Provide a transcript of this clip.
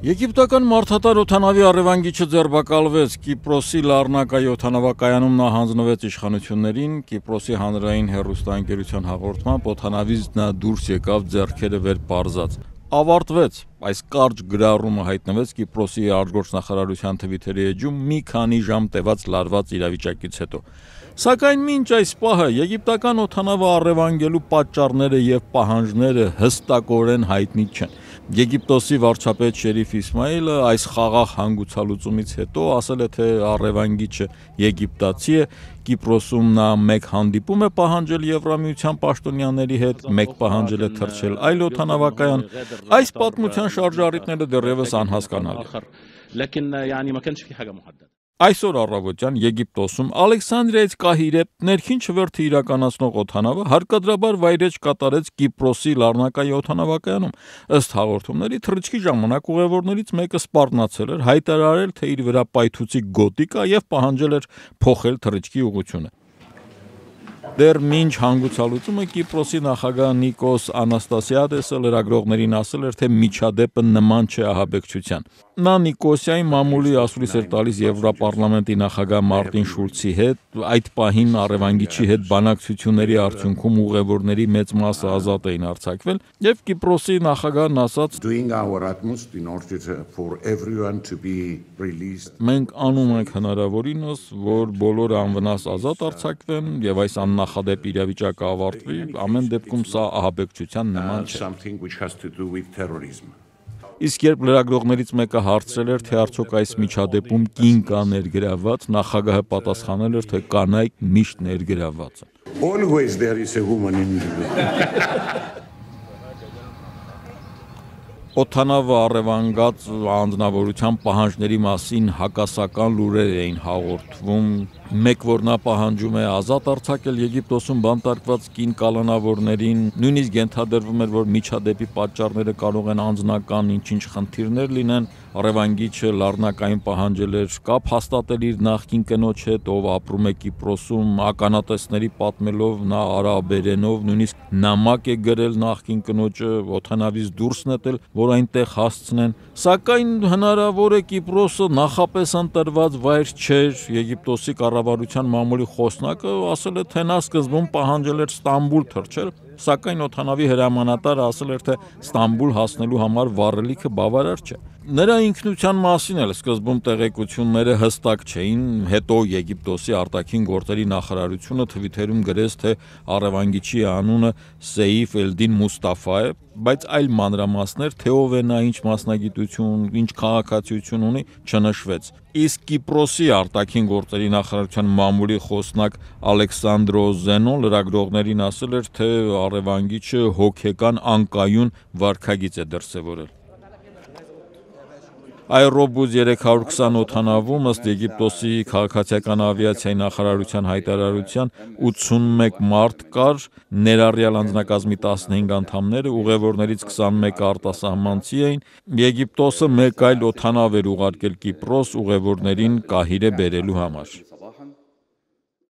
Եգիպտական մարդատար օթանավի առևանգիչը ձերբակալվեց Կիպրոսի Լարնակայի օթանավակայանում նա հանձնվեց իշխանություններին Կիպրոսի հանրային հերոստանգերության հաղորդմամբ օթանավից նա դուրս եկավ ձեռքերը վեր պարզած ավարտվեց այս կարճ գրառումը հայտնվեց Կիպրոսի արտգործնախարարության թվիթերի էջում մի քանի ժամ տևած լարված իրավիճակից հետո Սակայն մինչ այս պահը եգիպտական օթանավը առևանգելու պատճառները եւ պահանջները հստակորեն հայտնի չեն։ Եգիպտոսի վարչապետ Շերիֆ Իսմայելը այս խաղաղ հանգուցալուծումից հետո ասել է, թե Արևանգիչը եգիպտացի է, Կիպրոսում նա մեկ հանդիպում է պահանջել Եվրամիության պաշտոնյաների հետ, մեկ պահանջել է թռչել այլ օթանավակայան։ Այս պատմության շարժառիթները դեռևս անհասկանալի են։ لكن يعني ما كانش في حاجه محدده Այսօր առավոտյան Եգիպտոսում Ալեքսանդրիայից Կահիրե ներքին չվերթի իրականացնող օթանավը հարկադրաբար վայրեջ կատարեց Կիպրոսի Լարնակայի օթանավակայանում։ Ըստ հաղորդումների թռիչքի ժամանակ ուղևորներից մեկը սպառնացել էր, հայտարարել, թե իր վրա պայթուցիկ գոտի կա եւ պահանջել էր փոխել թռիչքի ուղությունը։ Դեռ մինչ հանգուցալուծումը Կիպրոսի նախագահ Նիկոս Անաստասիադեսը լրագրողներին ասել էր, թե միջադեպը նման չէ ահաբեկչության։ Նա Նիկոսիայի մամուլի ասուլիս էր տալիս Եվրոպարլամենտի նախագահ Մարտին Շուլցի հետ։ Այդ պահին Արևանգիչի հետ բանակցությունների արդյունքում ուղևորների մեծ մասը ազատ էին արձակվել, եւ Կիպրոսի նախագահն ասաց. Մենք անում ենք հնարավորինս, որ բոլորը անվնաս ազատ արձակվեն եւ այս աննախ նախադեպ իրավիճակը ավարտվի, ամեն դեպքում սա uh, ահաբեկչության նման չէ։ Իսկ երբ լրագրողներից մեկը հարցրել էր, թե արդյոք այս միջադեպում կին կա ներգրավված, նախագահը պատասխանել էր, թե կանայք միշտ ներգրավված են։ Always there is a woman in the Օթանավը առևանգած անձնավորության պահանջների մասին հակասական լուրեր էին հաղորդվում մեկ որ նա պահանջում է ազատ արձակել Եգիպտոսում բանտարկված կին կալանավորներին, նույնիսկ ենթադրվում էր, որ միջադեպի պատճառները կարող են անձնական ինչ-ինչ խնդիրներ լինեն։ Արևանգիչը լառնակային պահանջել էր կապ հաստատել իր նախկին կնոջ հետ, ով ապրում է Կիպրոսում, ականատեսների պատմելով նա արաբերենով նույնիսկ նամակ է գրել նախկին կնոջը, օթանավից դուրս նետել, որ այնտեղ հասցնեն։ Սակայն հնարավոր է Կիպրոսը նախապես ընտրված վայր չէր Եգիպտոսի կառավարության կառավարության մամուլի խոսնակը ասել է, թե նա սկզբում պահանջել էր Ստամբուլ թռչել, սակայն օթանավի հրամանատարը ասել էր, թե Ստամբուլ հասնելու համար վառելիքը բավարար չէ։ Նրա ինքնության մասին էլ սկզբում տեղեկությունները հստակ չէին, հետո Եգիպտոսի արտաքին գործերի նախարարությունը թվիթերում գրեց, թե Արևանգիչի անունը Սեյֆ Էլդին Մուստաֆա է, բայց այլ մանրամասներ, թե ով է նա, ինչ մասնագիտություն, ինչ քաղաքացիություն ունի, չնշվեց։ Իսկ Կիպրոսի արտաքին գործերի նախարարության մամուլի խոսնակ Ալեքսանդրո Զենո լրագրողներին ասել էր, թե Արևանգիչը հոգեկան անկայուն վարկագից է դրսևորել։ Aerobus 320 օթանավում ըստ Եգիպտոսի քաղաքացիական ավիացիայի նախարարության հայտարարության 81 մարդ կար, ներառյալ անձնակազմի 15 անդամները, ուղևորներից 21 արտասահմանցի էին։ Եգիպտոսը մեկ այլ օթանավ էր ուղարկել Կիպրոս ուղևորներին Կահիրե բերելու համար։